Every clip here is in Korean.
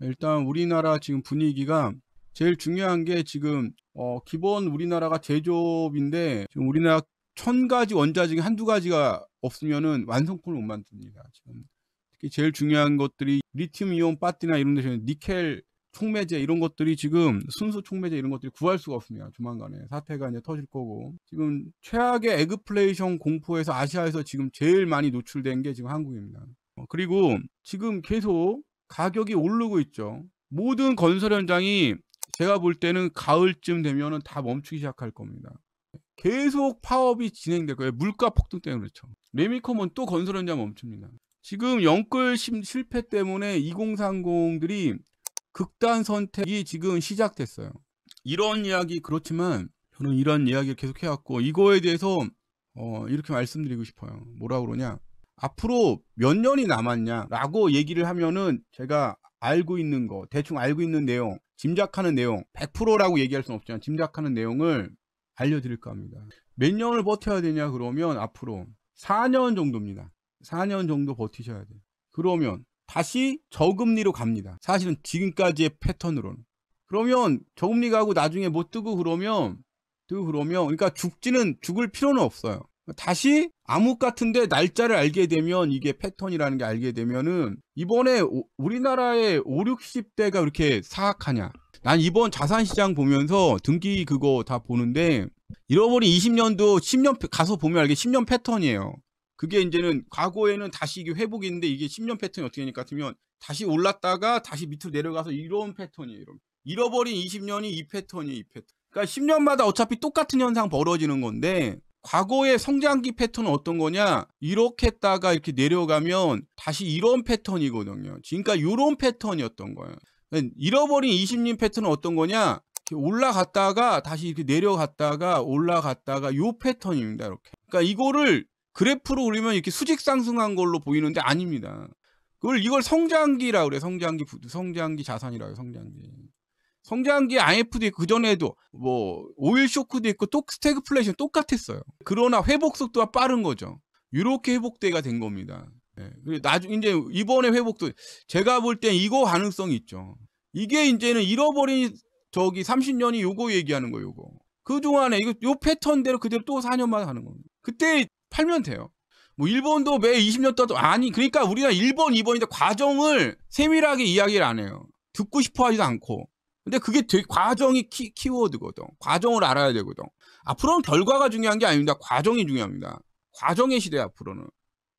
일단 우리나라 지금 분위기가 제일 중요한 게 지금 어 기본 우리나라가 제조업인데 지금 우리나라 천 가지 원자 중에 한두 가지가 없으면은 완성품을 못 만듭니다. 지금 특히 제일 중요한 것들이 리튬 이온 배터리나 이런 데서 니켈 촉매제 이런 것들이 지금 순수 촉매제 이런 것들이 구할 수가 없습니다. 조만간에 사태가 이제 터질 거고 지금 최악의 에그플레이션 공포에서 아시아에서 지금 제일 많이 노출된 게 지금 한국입니다. 어, 그리고 지금 계속 가격이 오르고 있죠. 모든 건설 현장이 제가 볼 때는 가을쯤 되면은 다 멈추기 시작할 겁니다. 계속 파업이 진행될 거예요. 물가 폭등 때문에 그렇죠. 레미컴은 또 건설 현장 멈춥니다. 지금 영끌 실패 때문에 2030들이 극단 선택이 지금 시작됐어요. 이런 이야기 그렇지만 저는 이런 이야기를 계속 해왔고 이거에 대해서 어, 이렇게 말씀드리고 싶어요. 뭐라 그러냐? 앞으로 몇 년이 남았냐라고 얘기를 하면은 제가 알고 있는 거, 대충 알고 있는 내용, 짐작하는 내용, 100%라고 얘기할 수는 없지만 짐작하는 내용을 알려드릴까 합니다. 몇 년을 버텨야 되냐 그러면 앞으로 4년 정도입니다. 4년 정도 버티셔야 돼요. 그러면 다시 저금리로 갑니다. 사실은 지금까지의 패턴으로는. 그러면 저금리 가고 나중에 못 뜨고 그러면 뜨고 그러면 그러니까 죽지는 죽을 필요는 없어요. 다시 암흑 같은데 날짜를 알게 되면 이게 패턴이라는 게 알게 되면은 이번에 오, 우리나라의 5, 60대가 이렇게 사악하냐. 난 이번 자산시장 보면서 등기 그거 다 보는데 잃어버린 20년도 10년 가서 보면 알게 10년 패턴이에요. 그게 이제는 과거에는 다시 이게 회복는데 이게 10년 패턴이 어떻게 되니까 같으면 다시 올랐다가 다시 밑으로 내려가서 이런 패턴이에요. 이런. 잃어버린 20년이 이 패턴이에요. 이 패턴. 그러니까 10년마다 어차피 똑같은 현상 벌어지는 건데 과거의 성장기 패턴은 어떤 거냐? 이렇게 했다가 이렇게 내려가면 다시 이런 패턴이거든요. 지금까지 그러니까 이런 패턴이었던 거예요. 잃어버린 20년 패턴은 어떤 거냐? 올라갔다가 다시 이렇게 내려갔다가 올라갔다가 요 패턴입니다. 이렇게. 그러니까 이거를 그래프로 그리면 이렇게 수직 상승한 걸로 보이는데 아닙니다. 그걸 이걸 성장기라 그래. 성장기 성장기 자산이라고 성장기. 성장기 IF도 그 전에도 뭐 오일 쇼크도 있고 똑 스태그플레이션 똑같았어요. 그러나 회복 속도가 빠른 거죠. 이렇게 회복대가 된 겁니다. 예. 나중 이제 이번에 회복도 제가 볼 땐 이거 가능성이 있죠. 이게 이제는 잃어버린 저기 30년이 요거 얘기하는 거예요, 요거. 그 동안에 이거 요 패턴대로 그대로 또 4년만 하는 겁니다. 그때 팔면 돼요. 뭐 일본도 매 20년 동안 아니 그러니까 우리가 1번, 2번인데 과정을 세밀하게 이야기를 안 해요. 듣고 싶어 하지도 않고 근데 그게 되게 과정이 키, 키워드거든. 과정을 알아야 되거든. 앞으로는 결과가 중요한 게 아닙니다. 과정이 중요합니다. 과정의 시대 앞으로는.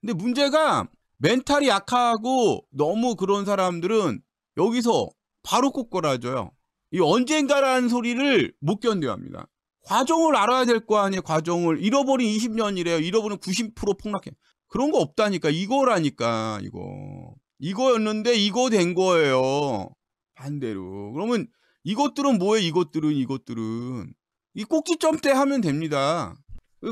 근데 문제가 멘탈이 약하고 너무 그런 사람들은 여기서 바로 꼬꾸라져요. 이 언젠가라는 소리를 못 견뎌야 합니다. 과정을 알아야 될 거 아니에요. 과정을 잃어버린 20년이래요. 잃어버린 90% 폭락해. 그런 거 없다니까. 이거라니까. 이거. 이거였는데 이거 된 거예요. 반대로. 그러면 이것들은 뭐예요? 이것들은 이것들은 이꼭지점때 하면 됩니다.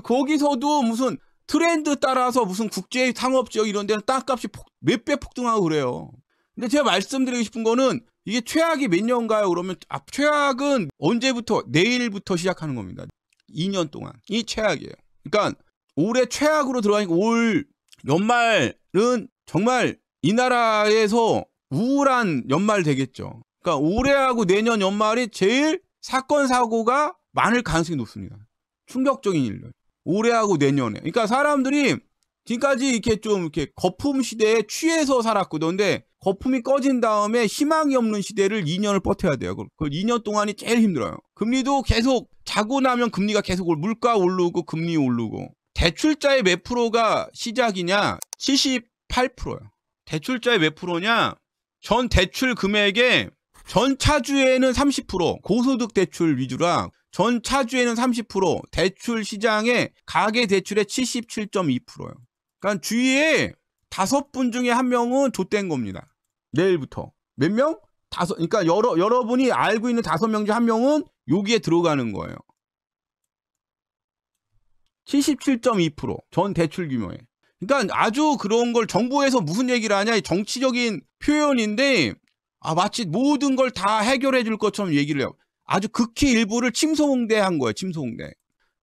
거기서도 무슨 트렌드 따라서 무슨 국제 상업 지역 이런 데는 땅값이 몇 배 폭등하고 그래요. 근데 제가 말씀드리고 싶은 거는 이게 최악이 몇 년가요? 그러면 아, 최악은 언제부터 내일부터 시작하는 겁니다. 2년 동안 이 최악이에요. 그러니까 올해 최악으로 들어가니까 올 연말은 정말 이 나라에서 우울한 연말 되겠죠. 그러니까 올해하고 내년 연말이 제일 사건 사고가 많을 가능성이 높습니다. 충격적인 일들. 올해하고 내년에. 그러니까 사람들이 지금까지 이렇게 좀 이렇게 거품 시대에 취해서 살았거든데 거품이 꺼진 다음에 희망이 없는 시대를 2년을 버텨야 돼요. 그걸 2년 동안이 제일 힘들어요. 금리도 계속 자고 나면 금리가 계속 물가 오르고 금리 오르고 대출자의 몇 프로가 시작이냐? 78%예요. 대출자의 몇 프로냐? 전 대출 금액의 전 차주에는 30% 고소득 대출 위주라 전 차주에는 30% 대출 시장에 가계 대출의 7 7 2요 그러니까 주위에 다섯 분 중에 한 명은 좆된 겁니다. 내일부터 몇 명? 다섯 그러니까 여러 여러분이 알고 있는 다섯 명 중 한 명은 여기에 들어가는 거예요. 77.2%전 대출 규모에 그러니까 아주 그런 걸 정부에서 무슨 얘기를 하냐 정치적인 표현인데 아 마치 모든 걸 다 해결해 줄 것처럼 얘기를 해요. 아주 극히 일부를 침소홍대한 거예요. 침소홍대.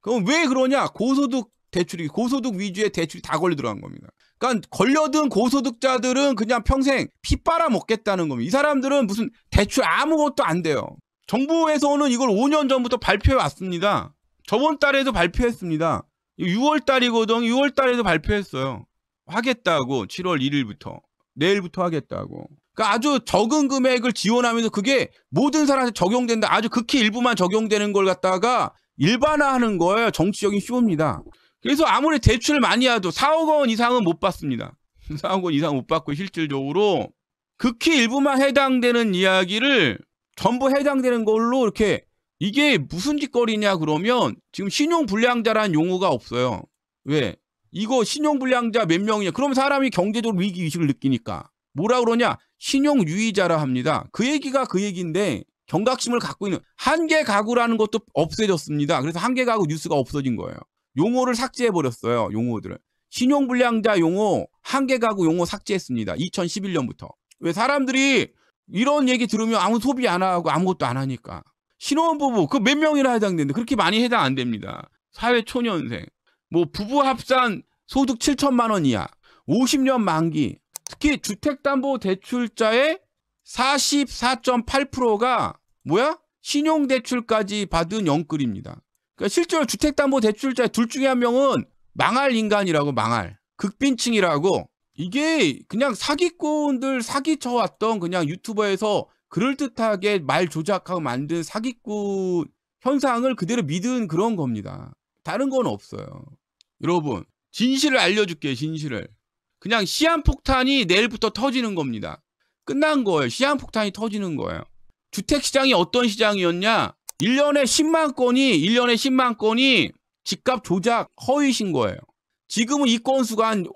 그럼 왜 그러냐? 고소득 대출이 고소득 위주의 대출이 다 걸려 들어간 겁니다. 그러니까 걸려든 고소득자들은 그냥 평생 피 빨아 먹겠다는 겁니다. 이 사람들은 무슨 대출 아무것도 안 돼요. 정부에서는 이걸 5년 전부터 발표해 왔습니다. 저번 달에도 발표했습니다. 6월 달이거든. 6월 달에도 발표했어요. 하겠다고. 7월 1일부터. 내일부터 하겠다고. 그러니까 아주 적은 금액을 지원하면서 그게 모든 사람한테 적용된다. 아주 극히 일부만 적용되는 걸 갖다가 일반화하는 거예요. 정치적인 쇼입니다. 그래서 아무리 대출 을 많이 해도 4억 원 이상은 못 받습니다. 4억 원 이상 못 받고 실질적으로 극히 일부만 해당되는 이야기를 전부 해당되는 걸로 이렇게 이게 무슨 짓거리냐 그러면 지금 신용불량자란 용어가 없어요. 왜? 이거 신용불량자 몇 명이냐? 그럼 사람이 경제적으로 위기의식을 느끼니까. 뭐라 그러냐? 신용유의자라 합니다. 그 얘기가 그 얘기인데 경각심을 갖고 있는 한계 가구라는 것도 없애졌습니다. 그래서 한계 가구 뉴스가 없어진 거예요. 용어를 삭제해 버렸어요. 용어들을. 신용불량자 용어, 한계 가구 용어 삭제했습니다. 2011년부터. 왜 사람들이 이런 얘기 들으면 아무 소비 안 하고 아무것도 안 하니까. 신혼부부 그 몇 명이나 해당되는데 그렇게 많이 해당 안 됩니다. 사회 초년생 뭐 부부 합산 소득 7천만 원 이하 50년 만기 특히 주택담보대출자의 44.8%가 뭐야? 신용대출까지 받은 영끌입니다. 그러니까 실제로 주택담보대출자 둘 중에 한 명은 망할 인간이라고 망할 극빈층이라고 이게 그냥 사기꾼들 사기쳐왔던 그냥 유튜버에서 그럴듯하게 말 조작하고 만든 사기꾼 현상을 그대로 믿은 그런 겁니다. 다른 건 없어요. 여러분 진실을 알려줄게요. 진실을. 그냥 시한폭탄이 내일부터 터지는 겁니다. 끝난 거예요. 시한폭탄이 터지는 거예요. 주택시장이 어떤 시장이었냐? 1년에 10만 건이 1년에 10만 건이 집값 조작 허위신 거예요. 지금은 이 건수가 한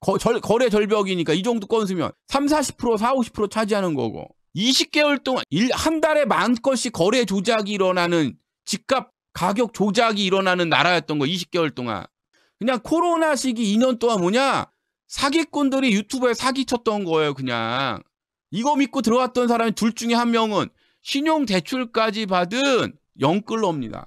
거, 절, 거래 절벽이니까 이 정도 건수면 3, 40%, 4, 50% 차지하는 거고 20개월 동안 일, 한 달에 만 건씩 거래 조작이 일어나는 집값 가격 조작이 일어나는 나라였던 거 20개월 동안. 그냥 코로나 시기 2년 동안 뭐냐? 사기꾼들이 유튜브에 사기쳤던 거예요, 그냥. 이거 믿고 들어왔던 사람이 둘 중에 한 명은 신용대출까지 받은 영끌러입니다.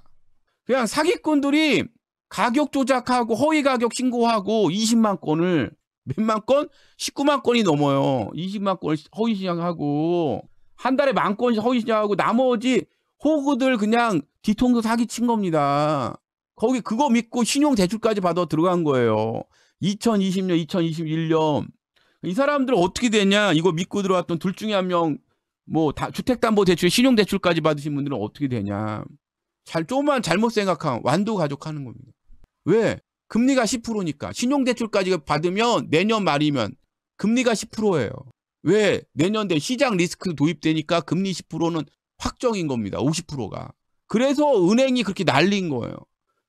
그냥 사기꾼들이 가격 조작하고 허위 가격 신고하고 20만 건을 몇만 건? 19만 건이 넘어요. 20만 건 허위 신청하고한 달에 만 건씩 허위 신청하고 나머지 호구들 그냥 뒤통수 사기 친 겁니다. 거기 그거 믿고 신용 대출까지 받아 들어간 거예요. 2020년, 2021년 이 사람들 은 어떻게 되냐? 이거 믿고 들어왔던 둘 중에 한 명뭐 다 주택담보대출, 신용대출까지 받으신 분들은 어떻게 되냐? 잘 조금만 잘못 생각하면 완도 가족하는 겁니다. 왜? 금리가 10%니까 신용대출까지 받으면 내년 말이면 금리가 10%예요. 왜 내년 대 시장 리스크 도입되니까 금리 10%는 확정인 겁니다. 50%가. 그래서 은행이 그렇게 날린 거예요.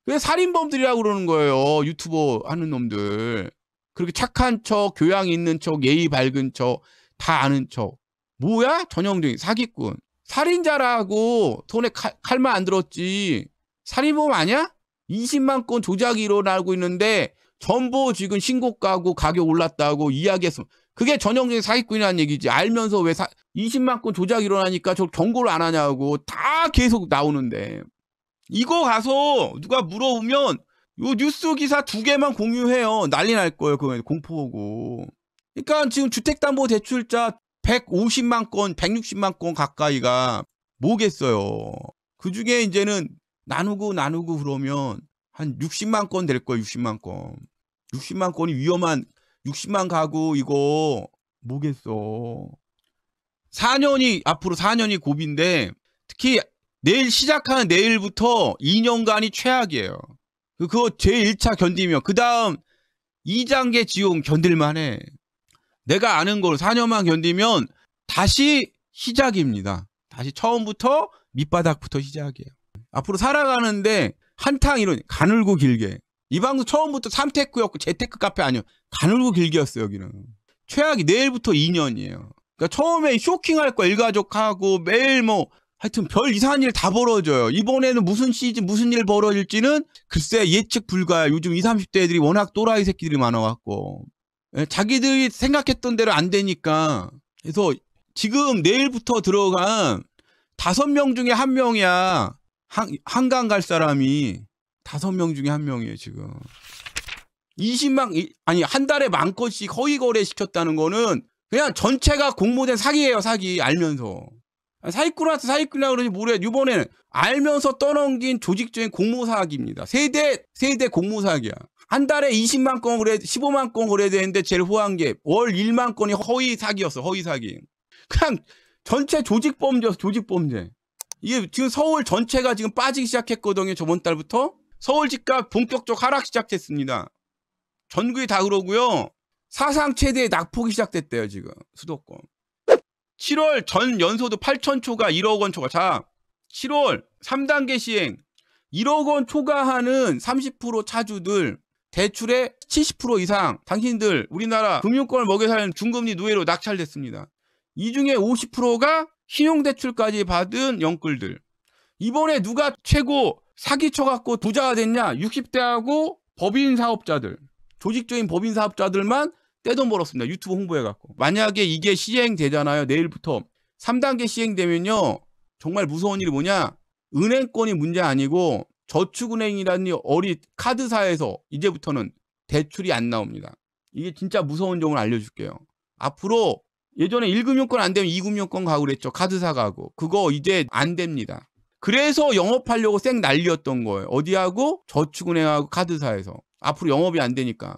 왜 살인범들이라고 그러는 거예요. 유튜버 하는 놈들. 그렇게 착한 척, 교양 있는 척, 예의 밝은 척, 다 아는 척. 뭐야? 전형적인 사기꾼. 살인자라고 손에 칼, 만안 들었지. 살인범 아니야? 20만 건 조작이 일어나고 있는데 전부 지금 신고가고 가격 올랐다고 이야기했어. 그게 전형적인 사기꾼이라는 얘기지. 알면서 왜 사, 20만 건 조작 이 일어나니까 저 경고를 안 하냐고 다 계속 나오는데. 이거 가서 누가 물어보면 요 뉴스 기사 두 개만 공유해요. 난리 날 거예요. 그거 공포고. 그러니까 지금 주택담보대출자 150만 건, 160만 건 가까이가 뭐겠어요. 그 중에 이제는 나누고 나누고 그러면 한 60만 건 될 거예요. 60만 건. 60만 건이 위험한 60만 가구 이거 뭐겠어. 4년이 앞으로 4년이 고비인데 특히 내일 시작하는 내일부터 2년간이 최악이에요. 그, 그거 제1차 견디면 그 다음 2단계 지옥 견딜만해. 내가 아는 걸 4년만 견디면 다시 시작입니다. 다시 처음부터 밑바닥부터 시작이에요. 앞으로 살아가는데 한탕 이런 가늘고 길게 이 방송 처음부터 삼테크였고 재테크 카페 아니요 가늘고 길게였어요 여기는 최악이 내일부터 2년이에요 그러니까 처음에 쇼킹할 거 일가족하고 매일 뭐 하여튼 별 이상한 일 다 벌어져요 이번에는 무슨 시즌 무슨 일 벌어질지는 글쎄 예측 불가야 요즘 20, 30대 애들이 워낙 또라이 새끼들이 많아갖고 예, 자기들이 생각했던 대로 안 되니까 그래서 지금 내일부터 들어간 다섯 명 중에 한 명이야 한, 한강 갈 사람이 다섯 명 중에 한 명이에요, 지금. 20만, 아니, 한 달에 만 건씩 허위 거래 시켰다는 거는 그냥 전체가 공모된 사기예요, 사기. 알면서. 아, 사기꾼한테 사기꾼이라 그러지 모르겠 이번에는 알면서 떠넘긴 조직적인 공모사기입니다. 세대, 세대 공모사기야. 한 달에 20만 건 거래, 15만 건 거래되는데 제일 호한 게 월 1만 건이 허위 사기였어, 허위 사기. 그냥 전체 조직 범죄였어, 조직 범죄. 이게 지금 서울 전체가 지금 빠지기 시작했거든요. 저번 달부터 서울 집값 본격적 하락 시작됐습니다. 전국이 다 그러고요. 사상 최대의 낙폭이 시작됐대요. 지금 수도권. 7월 전 연소도 8천 초과 1억 원 초과. 자, 7월 3단계 시행 1억 원 초과하는 30% 차주들 대출의 70% 이상 당신들 우리나라 금융권을 먹여 살리는 중금리 노예로 낙찰됐습니다. 이 중에 50%가 신용대출까지 받은 영끌들. 이번에 누가 최고 사기쳐갖고 부자가 됐냐? 60대하고 법인 사업자들, 조직적인 법인 사업자들만 떼돈 벌었습니다. 유튜브 홍보해갖고. 만약에 이게 시행되잖아요. 내일부터. 3단계 시행되면요. 정말 무서운 일이 뭐냐? 은행권이 문제 아니고 저축은행이라는 어리 카드사에서 이제부터는 대출이 안 나옵니다. 이게 진짜 무서운 점을 알려줄게요. 앞으로 예전에 1금융권 안 되면 2금융권 가고 그랬죠. 카드사 가고. 그거 이제 안 됩니다. 그래서 영업하려고 쌩 난리였던 거예요. 어디하고? 저축은행하고 카드사에서. 앞으로 영업이 안 되니까.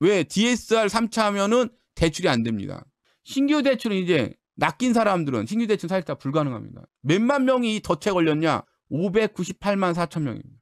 왜? DSR 3차 하면은 대출이 안 됩니다. 신규 대출은 이제 낚인 사람들은 신규 대출 사실 다 불가능합니다. 몇만 명이 더에 걸렸냐? 598만 4천 명입니다.